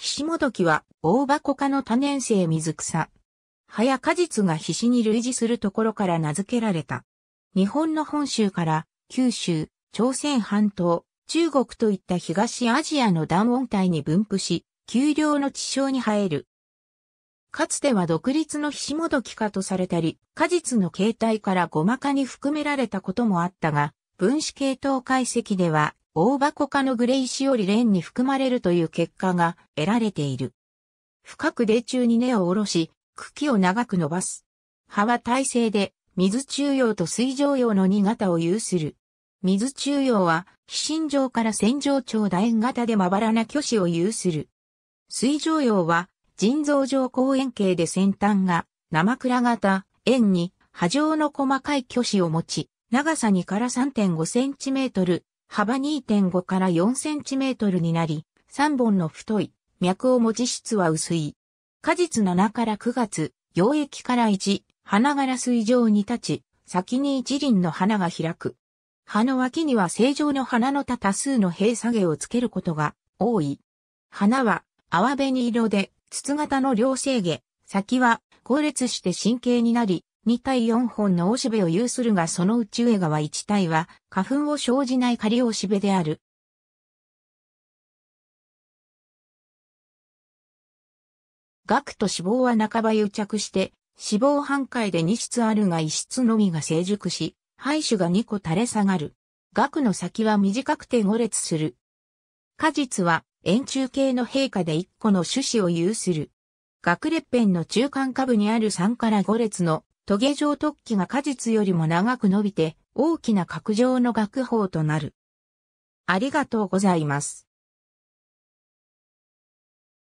ひしもどきは、大箱科の多年生水草。葉や果実がひしに類似するところから名付けられた。日本の本州から、九州、朝鮮半島、中国といった東アジアの断温帯に分布し、丘陵の地上に生える。かつては独立のひしもどき科とされたり、果実の形態からごまかに含められたこともあったが、分子系統解析では、大箱化のグレイシオリレンに含まれるという結果が得られている。深く泥中に根を下ろし、茎を長く伸ばす。葉は耐性で、水中葉と水上葉の2型を有する。水中葉は、非心状から線状長楕円型でまばらな巨子を有する。水上葉は、腎臓上公円形で先端が、生倉型、円に、波状の細かい巨子を持ち、長さ2から3.5センチメートル、幅2.5から4センチメートルになり、3本の太い、脈を持ち質は薄い。果実7から9月、溶液から1、花がら水上に立ち、先に一輪の花が開く。葉の脇には正常の花の多多数の閉下げをつけることが多い。花は泡紅色で、筒型の両生毛、先は後列して神経になり、2対4本のおしべを有するがそのうち上側1体は花粉を生じない仮おしべである。クと脂肪は半ば癒着して、脂肪半壊で2室あるが1室のみが成熟し、排種が2個垂れ下がる。クの先は短くて5列する。果実は円柱形の陛下で1個の種子を有する。学裂片の中間下部にある3から5列のトゲ状突起が果実よりも長く伸びて、大きな角状の学法となる。ありがとうございます。